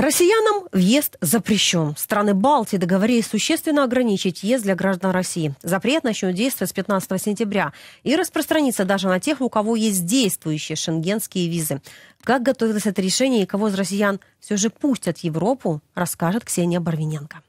Россиянам въезд запрещен. Страны Балтии договорились существенно ограничить въезд для граждан России. Запрет начнет действовать с 15 сентября и распространится даже на тех, у кого есть действующие шенгенские визы. Как готовилось это решение и кого из россиян все же пустят в Европу, расскажет Ксения Барвиненко.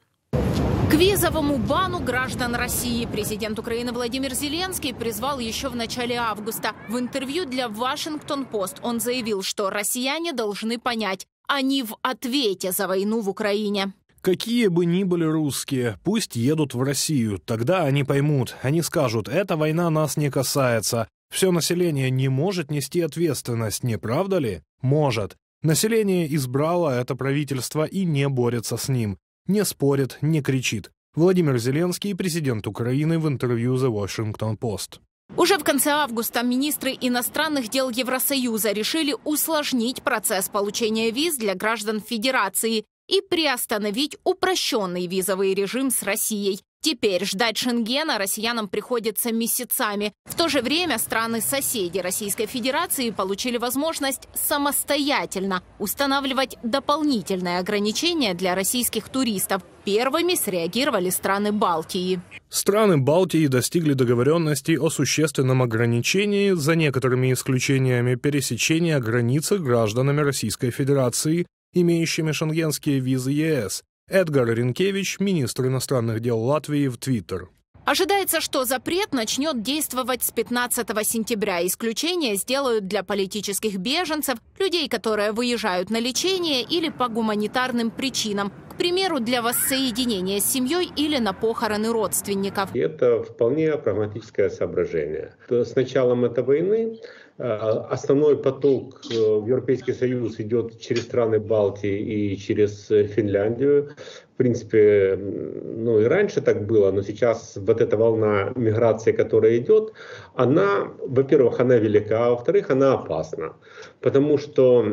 К визовому бану граждан России президент Украины Владимир Зеленский призвал еще в начале августа. В интервью для Вашингтон-Пост он заявил, что россияне должны понять, они а в ответе за войну в Украине. Какие бы ни были русские, пусть едут в Россию, тогда они поймут, они скажут, эта война нас не касается, все население не может нести ответственность, не правда ли? Может. Население избрало это правительство и не борется с ним. Не спорит, не кричит. Владимир Зеленский, президент Украины в интервью The Washington Post. Уже в конце августа министры иностранных дел Евросоюза решили усложнить процесс получения виз для граждан Федерации и приостановить упрощенный визовый режим с Россией. Теперь ждать Шенгена россиянам приходится месяцами. В то же время страны-соседи Российской Федерации получили возможность самостоятельно устанавливать дополнительные ограничения для российских туристов. Первыми среагировали страны Балтии. Страны Балтии достигли договоренности о существенном ограничении, за некоторыми исключениями, пересечения границы гражданами Российской Федерации, имеющими шенгенские визы ЕС. Эдгар Ренкевич, министр иностранных дел Латвии, в Твиттер. Ожидается, что запрет начнет действовать с 15 сентября. Исключения сделают для политических беженцев, людей, которые выезжают на лечение или по гуманитарным причинам. К примеру, для воссоединения с семьей или на похороны родственников. Это вполне прагматическое соображение. С началом этой войны Э, основной поток э, в Европейский Союз идет через страны Балтии и через э, Финляндию. В принципе, ну и раньше так было, но сейчас вот эта волна миграции, которая идет, она, во-первых, она велика, а во-вторых, она опасна. Потому что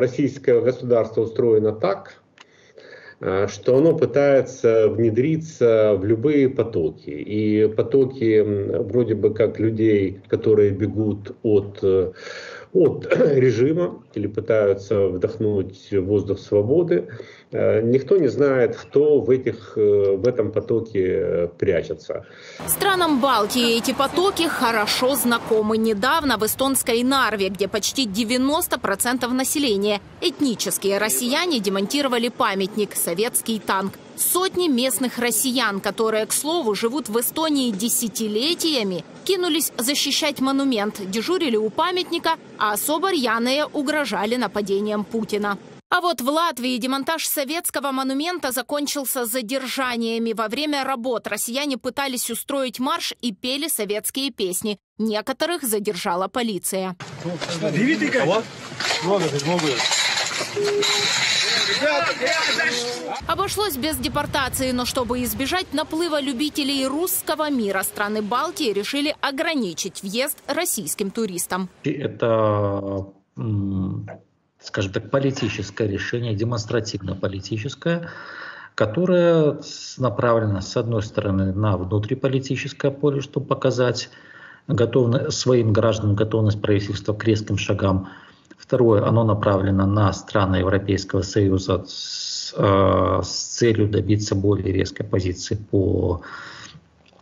российское государство устроено так, Э, что оно пытается внедриться в любые потоки. И потоки вроде бы как людей, которые бегут от э, от режима или пытаются вдохнуть воздух свободы. Э, никто не знает, кто в, этих, э, в этом потоке э, прячется. Странам Балтии эти потоки хорошо знакомы. Недавно в эстонской Нарве, где почти 90% населения этнические россияне демонтировали памятник «Советский танк». Сотни местных россиян, которые, к слову, живут в Эстонии десятилетиями, кинулись защищать монумент, дежурили у памятника, а особо рьяные угрожали нападением Путина. А вот в Латвии демонтаж советского монумента закончился задержаниями. Во время работ россияне пытались устроить марш и пели советские песни. Некоторых задержала полиция. Обошлось без депортации, но чтобы избежать наплыва любителей русского мира, страны Балтии решили ограничить въезд российским туристам. Это скажем так, политическое решение, демонстративно-политическое, которое направлено, с одной стороны, на внутриполитическое поле, чтобы показать готовность, своим гражданам готовность правительства к резким шагам Второе, оно направлено на страны Европейского Союза с, э, с целью добиться более резкой позиции по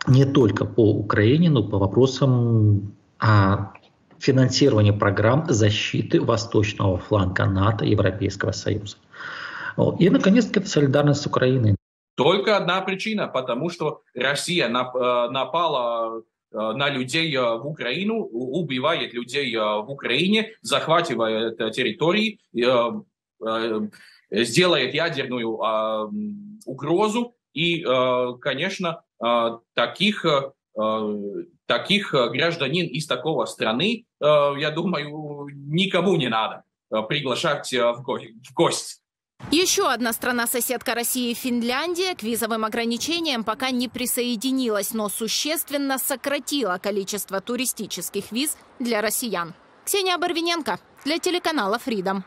не только по Украине, но по вопросам а, финансирования программ защиты восточного фланга НАТО и Европейского Союза. И, наконец, это солидарность с Украиной. Только одна причина, потому что Россия э, напала Э, на людей э, в Украину, убивает людей э, в Украине, захватывает территории, сделает ядерную а, угрозу. И, конечно, таких, таких гражданин из такого страны, я думаю, никому не надо приглашать в гости. Еще одна страна-соседка России – Финляндия к визовым ограничениям пока не присоединилась, но существенно сократила количество туристических виз для россиян. Ксения Борвиненко для телеканала Freedom.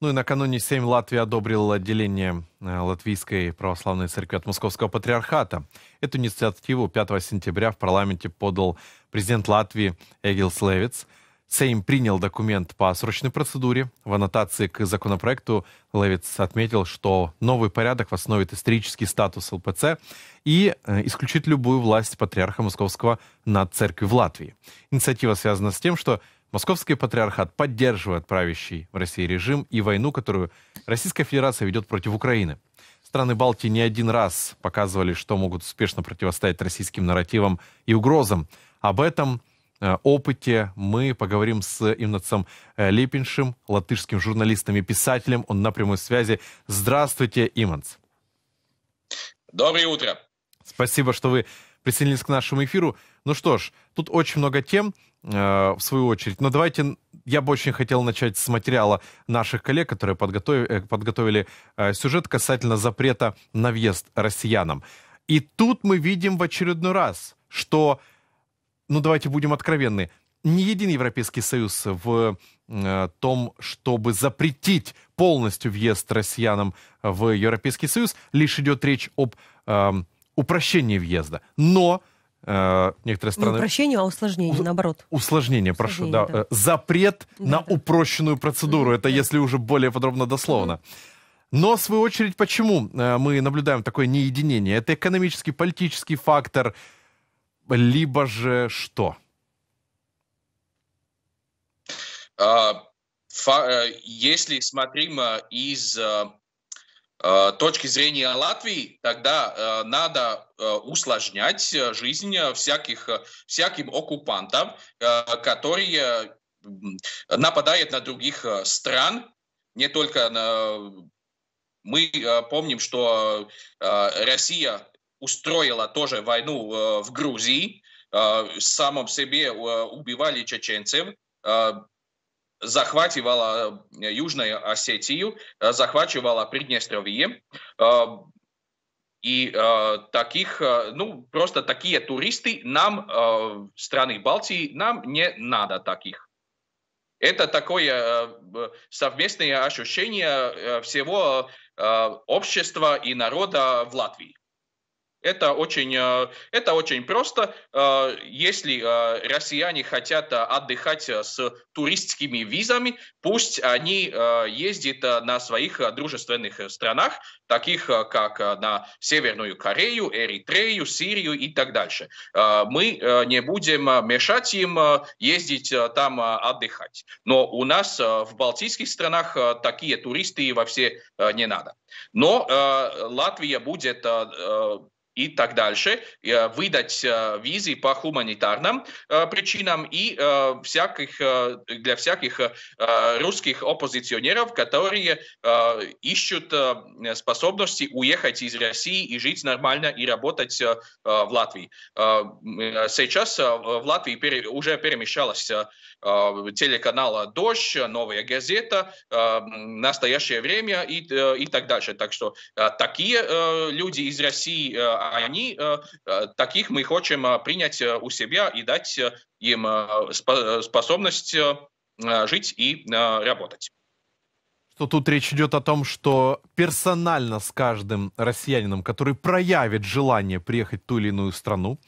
Ну и накануне Сейм Латвии одобрил отделение э, Латвийской православной церкви от Московского патриархата. Эту инициативу 5 сентября в парламенте подал президент Латвии Эгил Слевиц – Сейм принял документ по срочной процедуре. В аннотации к законопроекту Левиц отметил, что новый порядок восстановит исторический статус ЛПЦ и э, исключит любую власть патриарха Московского над церковью в Латвии. Инициатива связана с тем, что Московский патриархат поддерживает правящий в России режим и войну, которую Российская Федерация ведет против Украины. Страны Балтии не один раз показывали, что могут успешно противостоять российским нарративам и угрозам. Об этом Э, опыте мы поговорим с Имнацем э, Липиншим, латышским журналистом и писателем. Он на прямой связи. Здравствуйте, Иманц. Доброе утро. Спасибо, что вы присоединились к нашему эфиру. Ну что ж, тут очень много тем, э, в свою очередь. Но давайте, я бы очень хотел начать с материала наших коллег, которые подготовили, подготовили сюжет касательно запрета на въезд россиянам. И тут мы видим в очередной раз, что ну давайте будем откровенны, не един Европейский Союз в э, том, чтобы запретить полностью въезд россиянам в Европейский Союз, лишь идет речь об э, упрощении въезда. Но э, некоторые страны... Не упрощение, а усложнение, у... наоборот. Усложнение, усложнение прошу, да. да. Э, запрет да, на да. упрощенную процедуру. Это если уже более подробно дословно. Но, в свою очередь, почему э, мы наблюдаем такое неединение? Это экономический, политический фактор, либо же что? А, э, если смотрим из э, э, точки зрения Латвии, тогда надо усложнять жизнь всяких, всяким оккупантам, которые нападают на других стран, не только на мы помним, что Россия устроила тоже войну э, в Грузии, э, самом себе э, убивали чеченцев, захватывала Южную Осетию, захватывала Приднестровье. И э, таких, э, ну, просто такие туристы нам, э, страны Балтии, нам не надо таких. Это такое э, совместное ощущение всего э, общества и народа в Латвии. Это очень, э, это очень просто. Э, если э, россияне хотят отдыхать с туристскими визами, пусть они ездят на своих дружественных странах, таких как на Северную Корею, Эритрею, Сирию и так дальше. Мы не будем мешать им ездить там отдыхать. Но у нас в балтийских странах такие туристы вообще не надо. Но Латвия будет и так дальше, э, выдать э, визы по гуманитарным э, причинам и всяких, для всяких русских оппозиционеров, которые ищут способности уехать из России и жить нормально и работать в Латвии. Сейчас в Латвии уже перемещалась телеканала «Дождь», «Новая газета», «Настоящее время» и, и так дальше. Так что такие люди из России, а они э, э, таких мы хотим э, принять у себя и дать им способность жить и работать что тут речь идет о том, что персонально с каждым россиянином, который проявит желание приехать в ту или иную страну,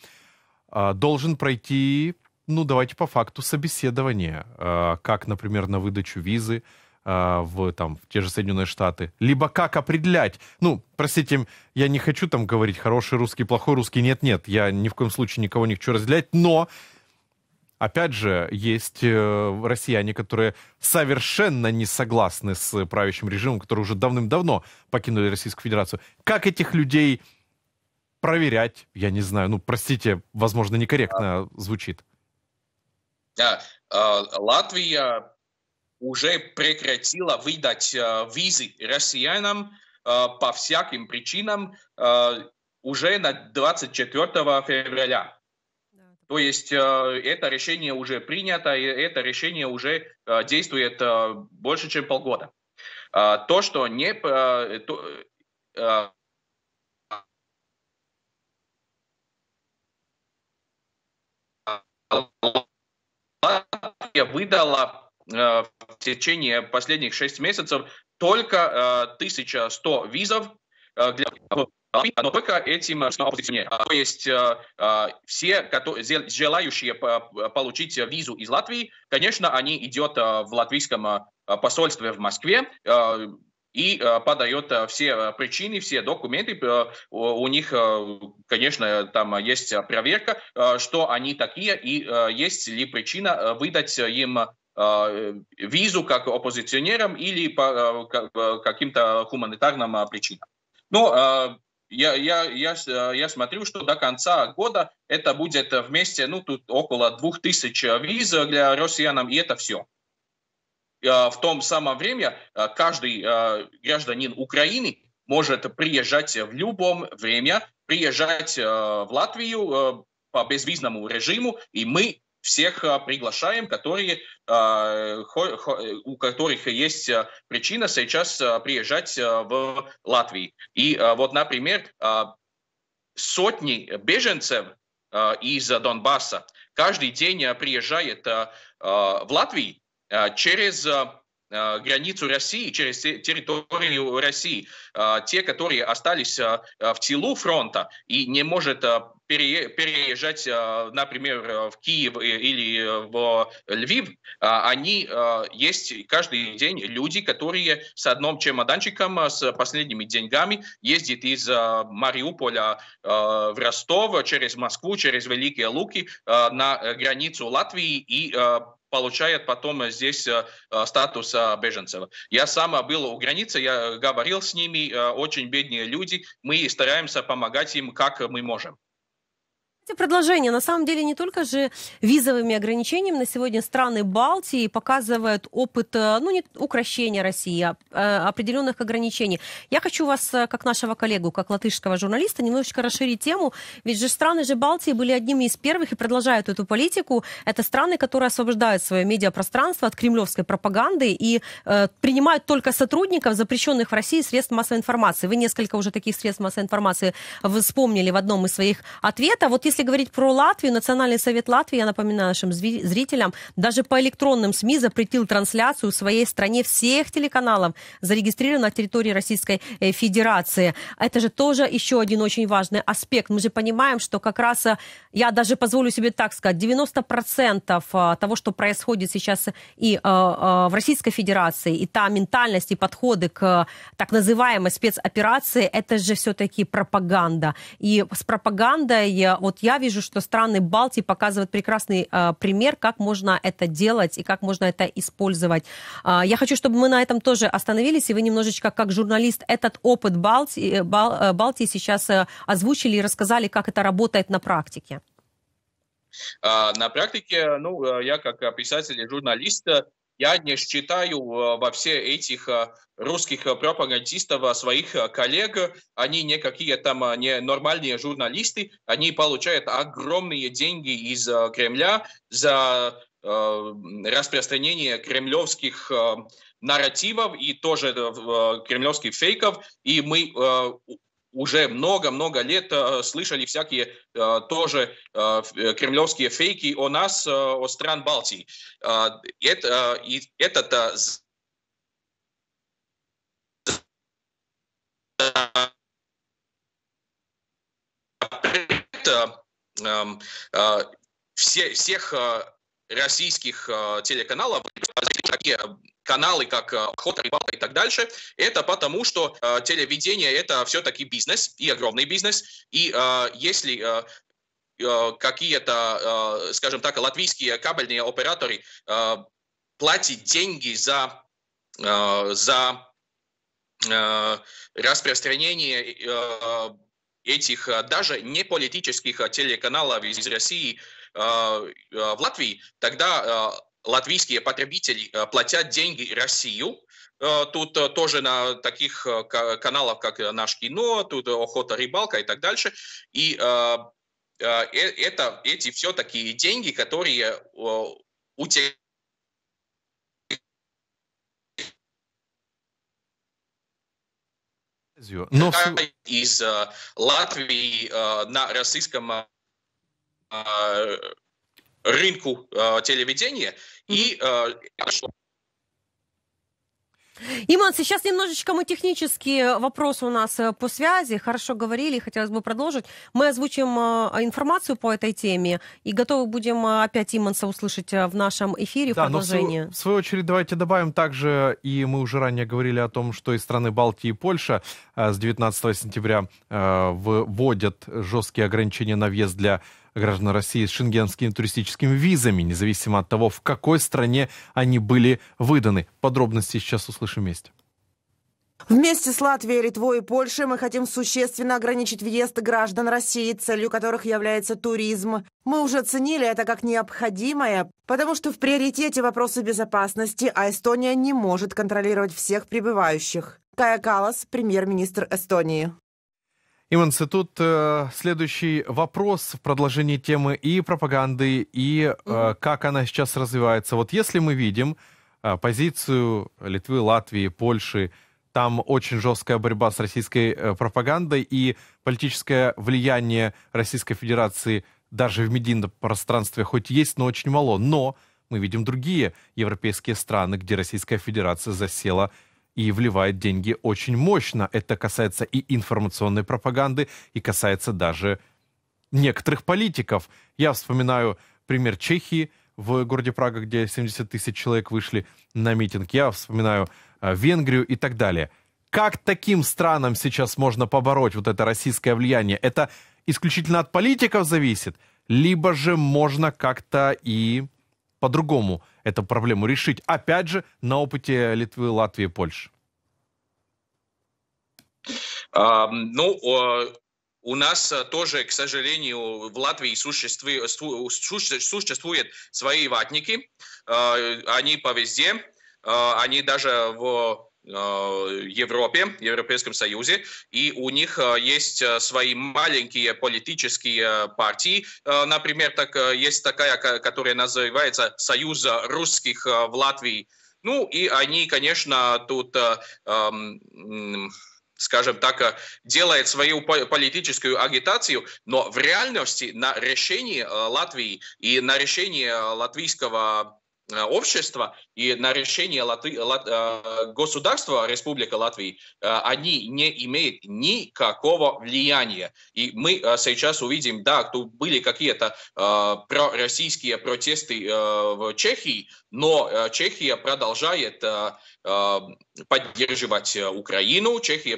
должен пройти, ну давайте по факту, собеседование, как, например, на выдачу визы, а, в, там, в те же Соединенные Штаты, либо как определять, ну, простите, я не хочу там говорить хороший русский, плохой русский, нет-нет, я ни в коем случае никого не хочу разделять, но Опять же, есть э, россияне, которые совершенно не согласны с правящим режимом, которые уже давным-давно покинули Российскую Федерацию. Как этих людей проверять? Я не знаю. Ну, простите, возможно, некорректно а. звучит. Да, а, Латвия уже прекратила выдать э, визы россиянам э, по всяким причинам э, уже на 24 февраля. То есть это решение уже принято, и это решение уже действует больше, чем полгода. То, что не... То, выдала Э, в течение последних 6 месяцев только 1100 э, визов э, для но только этим оппозиционерам. То есть все которые желающие получить визу из Латвии, конечно, они идет в латвийском посольстве в Москве, и подает все причины, все документы. У них, конечно, там есть проверка, что они такие и есть ли причина выдать им Э, визу как оппозиционерам или по э, э, каким-то гуманитарным причинам. Но ну, я, я, я, я смотрю, что до конца года это будет вместе, ну, тут около 2000 виз для россиянам, и это все. В том самом время каждый гражданин Украины может приезжать в любом время, приезжать в Латвию по безвизному режиму, и мы всех а, приглашаем, которые, а, у которых есть а, причина сейчас приезжать в Латвию. И вот, например, сотни беженцев из Донбасса каждый день приезжает в Латвию через границу России, через территорию России. Те, которые остались в тылу фронта и не может переезжать, э, например, э, в Киев э, или в Львив, а, они есть каждый день люди, которые с одним чемоданчиком, с последними деньгами ездят из Мариуполя в Ростов, через Москву, через Великие Луки на границу Латвии и получает потом здесь статус беженцев. Я сам был у границы, я говорил с ними, очень бедные люди, мы стараемся помогать им, как мы можем. Это продолжение. На самом деле не только же визовыми ограничениями на сегодня страны Балтии показывают опыт, э, ну не укращения России, а э, определенных ограничений. Я хочу вас, э, как нашего коллегу, как латышского журналиста, немножечко расширить тему. Ведь же страны же Балтии были одними из первых и продолжают эту политику. Это страны, которые освобождают свое медиапространство от кремлевской пропаганды и э, принимают только сотрудников, запрещенных в России средств массовой информации. Вы несколько уже таких средств массовой информации вспомнили в одном из своих ответов. А вот если если говорить про Латвию, Национальный совет Латвии, я напоминаю нашим зрителям, даже по электронным СМИ запретил трансляцию в своей стране всех телеканалов, зарегистрированных на территории Российской э, Федерации. Это же тоже еще один очень важный аспект. Мы же понимаем, что как раз, э, я даже позволю себе так сказать, 90% э, того, что происходит сейчас и в Российской Федерации, и та ментальность, и подходы к так называемой спецоперации, это же все-таки пропаганда. И с пропагандой, вот я я вижу, что страны Балтии показывают прекрасный э, пример, как можно это делать и как можно это использовать. Э, я хочу, чтобы мы на этом тоже остановились, и вы немножечко, как журналист, этот опыт Балтии, э, Бал, э, Балтии сейчас э, озвучили и рассказали, как это работает на практике. А, на практике, ну, э, я как писатель и журналист я не считаю э, во все этих э, русских э, пропагандистов своих коллег. Они не какие там не нормальные журналисты. Они получают огромные деньги из Кремля за распространение кремлевских нарративов и тоже кремлевских фейков. И мы уже много-много лет э, слышали всякие э, тоже э, кремлевские фейки о нас, о стран Балтии. Это, этот эм, все, всех российских телеканалов такие каналы, как э, охота, рыбалка и так дальше, это потому, что э, телевидение это все-таки бизнес и огромный бизнес. И э, если э, э какие-то, э, скажем так, латвийские кабельные операторы платят деньги за, за распространение этих даже не политических а телеканалов из России в Латвии, тогда латвийские потребители э, платят деньги Россию. Э, тут э, тоже на таких каналах, как «Наш кино», тут «Охота, рыбалка» и так дальше. И это эти все такие деньги, которые утекают Но... из Латвии на российском рынку э, телевидения и э, Иман, сейчас немножечко мы технические э, вопросы у нас э, по связи. Хорошо говорили, хотелось бы продолжить. Мы озвучим э, информацию по этой теме и готовы будем опять Иманса услышать в нашем эфире да, в продолжении. в, в свою очередь давайте добавим также, и мы уже ранее говорили о том, что из страны Балтии и Польша с 19 сентября вводят жесткие ограничения на въезд для граждан России с шенгенскими туристическими визами, независимо от того, в какой стране они были выданы. Подробности сейчас услышим вместе. Вместе с Латвией, Литвой и Польшей мы хотим существенно ограничить въезд граждан России, целью которых является туризм. Мы уже ценили это как необходимое, потому что в приоритете вопросы безопасности, а Эстония не может контролировать всех прибывающих. Кая Калас, премьер-министр Эстонии. Им в институт э, следующий вопрос в продолжении темы и пропаганды, и э, как она сейчас развивается. Вот если мы видим э, позицию Литвы, Латвии, Польши, там очень жесткая борьба с российской э, пропагандой и политическое влияние Российской Федерации даже в медийном пространстве хоть есть, но очень мало. Но мы видим другие европейские страны, где Российская Федерация засела и вливает деньги очень мощно. Это касается и информационной пропаганды, и касается даже некоторых политиков. Я вспоминаю пример Чехии в городе Прага, где 70 тысяч человек вышли на митинг. Я вспоминаю э, Венгрию и так далее. Как таким странам сейчас можно побороть вот это российское влияние? Это исключительно от политиков зависит? Либо же можно как-то и по-другому эту проблему решить. Опять же, на опыте Литвы, Латвии, Польши. А, ну, у нас э, тоже, к сожалению, в Латвии существует, существуют свои ватники. Э, они повезде. Э, они даже в Европе, Европейском Союзе, и у них э, есть э, свои маленькие политические э, партии. Например, так, есть такая, которая называется «Союз русских в Латвии». Ну и они, конечно, тут... Эм, скажем так, делают свою политическую агитацию, но в реальности на решении Латвии и на решении латвийского Э, общества и на решение Латви, Лат, э, государства Республика Латвии, э, они не имеют никакого влияния. И мы сейчас увидим, да, тут были какие-то пророссийские протесты в Чехии, но Чехия продолжает поддерживать Украину, Чехия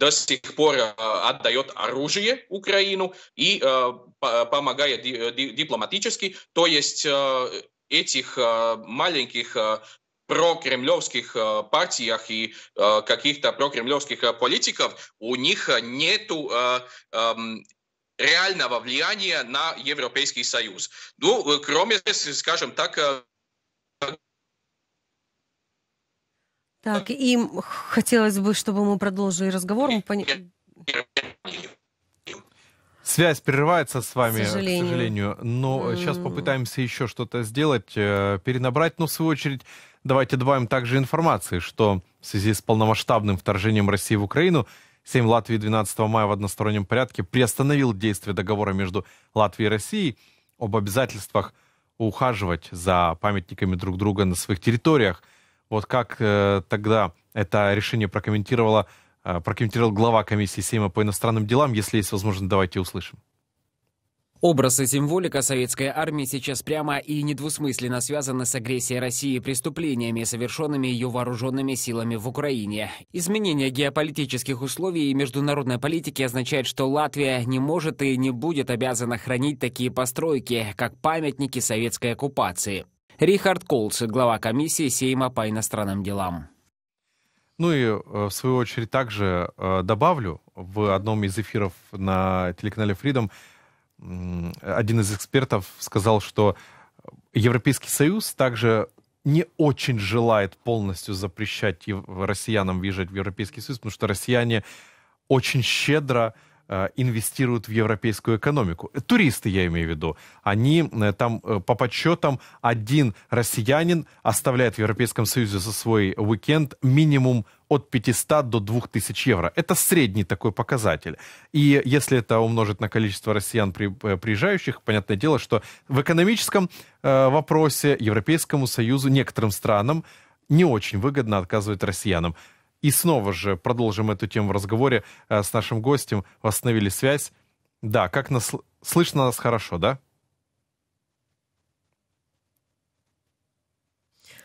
до сих пор э, отдает оружие Украину и э, помогает дипломатически. То есть э, этих маленьких прокремлевских партиях и каких-то прокремлевских политиков, у них нет эм, реального влияния на Европейский Союз. Ну, кроме, скажем так, так, и хотелось бы, чтобы мы продолжили разговор. Мы пони... Связь прерывается с вами, к сожалению. К сожалению. Но mm. сейчас попытаемся еще что-то сделать, э, перенабрать. Но ну, в свою очередь давайте добавим также информации, что в связи с полномасштабным вторжением России в Украину Сейм Латвии 12 мая в одностороннем порядке приостановил действие договора между Латвией и Россией об обязательствах ухаживать за памятниками друг друга на своих территориях – вот как э, тогда это решение прокомментировала, э, прокомментировал глава комиссии Сейма по иностранным делам. Если есть возможность, давайте услышим. Образ и символика советской армии сейчас прямо и недвусмысленно связаны с агрессией России и преступлениями, совершенными ее вооруженными силами в Украине. Изменение геополитических условий и международной политики означает, что Латвия не может и не будет обязана хранить такие постройки, как памятники советской оккупации. Рихард Колц, глава комиссии Сейма по иностранным делам. Ну и, э, в свою очередь, также э, добавлю, в одном из эфиров на телеканале Freedom один из экспертов сказал, что Европейский Союз также не очень желает полностью запрещать россиянам въезжать в Европейский Союз, потому что россияне очень щедро Э, инвестируют в европейскую экономику. Туристы, я имею в виду. Они э, там э, по подсчетам один россиянин оставляет в Европейском Союзе за свой уикенд минимум от 500 до 2000 евро. Это средний такой показатель. И если это умножить на количество россиян, приезжающих, понятное дело, что в экономическом вопросе Европейскому Союзу некоторым странам не очень выгодно отказывать россиянам. И снова же продолжим эту тему в разговоре э, с нашим гостем. Восстановили связь. Да, как нас... Слышно нас хорошо, да?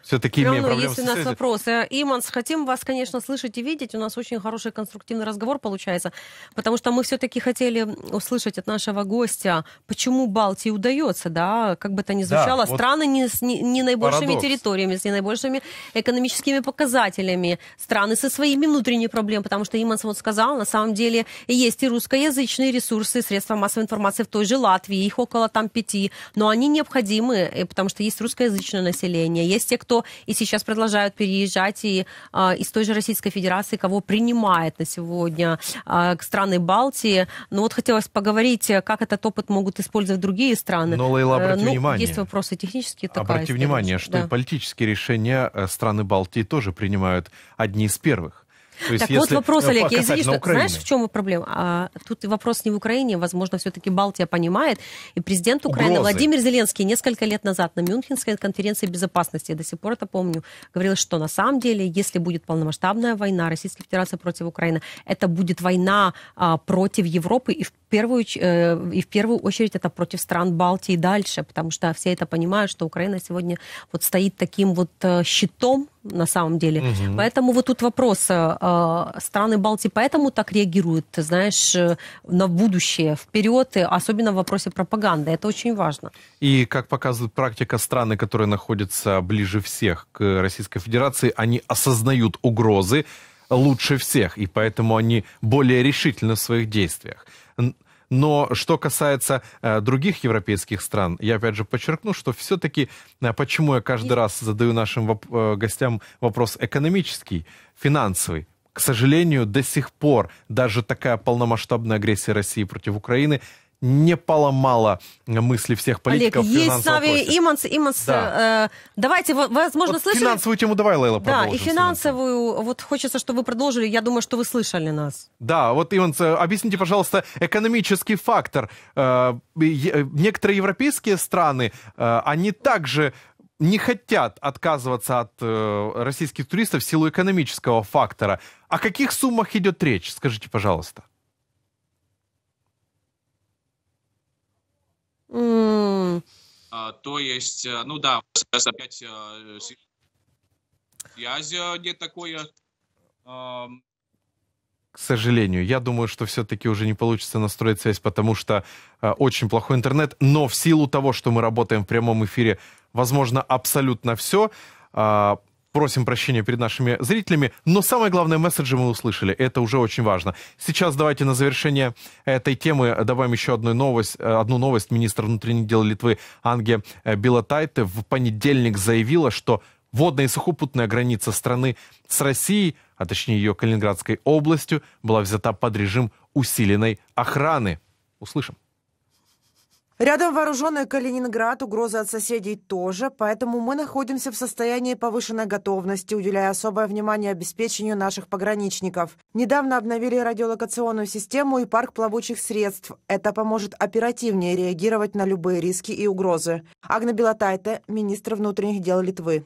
Все-таки имеем равно, проблемы если у нас вопросы. Э, Иманс, хотим вас, конечно, слышать и видеть. У нас очень хороший конструктивный разговор получается, потому что мы все-таки хотели услышать от нашего гостя, почему Балтии удается, да, как бы то ни звучало, да, вот страны не с не, не наибольшими парадокс. территориями, с не наибольшими экономическими показателями, страны со своими внутренними проблемами, потому что Иманс вот сказал, на самом деле есть и русскоязычные ресурсы, средства массовой информации в той же Латвии, их около там пяти, но они необходимы, э, потому что есть русскоязычное население, есть те, кто кто и сейчас продолжают переезжать и а, из той же Российской Федерации, кого принимает на сегодня а, к страны Балтии. Но вот хотелось поговорить, как этот опыт могут использовать другие страны. Но, Лейла, обрати э, ну, внимание. Есть вопросы технические. Такая обрати история, внимание, что да. и политические решения э, страны Балтии тоже принимают одни из первых. То есть, так если, вот вопрос, э, Олег, я извини, что, знаешь, в чем проблема? А, тут вопрос не в Украине, возможно, все-таки Балтия понимает. И президент Украины Угрозы. Владимир Зеленский несколько лет назад на Мюнхенской конференции безопасности, я до сих пор это помню, говорил, что на самом деле, если будет полномасштабная война Российской Федерации против Украины, это будет война а, против Европы и в первую, э, и в первую очередь это против стран Балтии дальше, потому что все это понимают, что Украина сегодня вот стоит таким вот э, щитом на самом деле. Угу. Поэтому вот тут вопрос. Э, э, страны Балтии поэтому так реагируют, знаешь, э, на будущее, вперед, и особенно в вопросе пропаганды. Это очень важно. И, как показывает практика, страны, которые находятся ближе всех к Российской Федерации, они осознают угрозы лучше всех, и поэтому они более решительны в своих действиях. Но что касается э, других европейских стран, я опять же подчеркну, что все-таки, э, почему я каждый раз задаю нашим воп- э, гостям вопрос экономический, финансовый, к сожалению, до сих пор даже такая полномасштабная агрессия России против Украины – не поломала мысли всех политиков Олег, есть с Иманс. Иманс, да. э, давайте, возможно, вот слышали... Финансовую тему давай, Лейла, Да, и финансовую, вот хочется, чтобы вы продолжили. Я думаю, что вы слышали нас. Да, вот, Иманс, э, объясните, пожалуйста, экономический фактор. Э, э, некоторые европейские страны, э, они также не хотят отказываться от э, российских туристов в силу экономического фактора. О каких суммах идет речь? Скажите, пожалуйста. А, то есть, э, ну да, сейчас опять э, связи нет такой. К сожалению, я думаю, что все-таки уже не получится настроить связь, потому что э, очень плохой интернет. Но в силу того, что мы работаем в прямом эфире, возможно, абсолютно все. Э, а, Просим прощения перед нашими зрителями, но самое главное месседжи мы услышали. Это уже очень важно. Сейчас давайте на завершение этой темы добавим еще одну новость. Э, одну новость. Министр внутренних дел Литвы Анге э, Билатайте в понедельник заявила, что водная и сухопутная граница страны с Россией, а точнее ее Калининградской областью, была взята под режим усиленной охраны. Услышим. Рядом вооруженный Калининград, угрозы от соседей тоже, поэтому мы находимся в состоянии повышенной готовности, уделяя особое внимание обеспечению наших пограничников. Недавно обновили радиолокационную систему и парк плавучих средств. Это поможет оперативнее реагировать на любые риски и угрозы. Агна Белатайте, министр внутренних дел Литвы.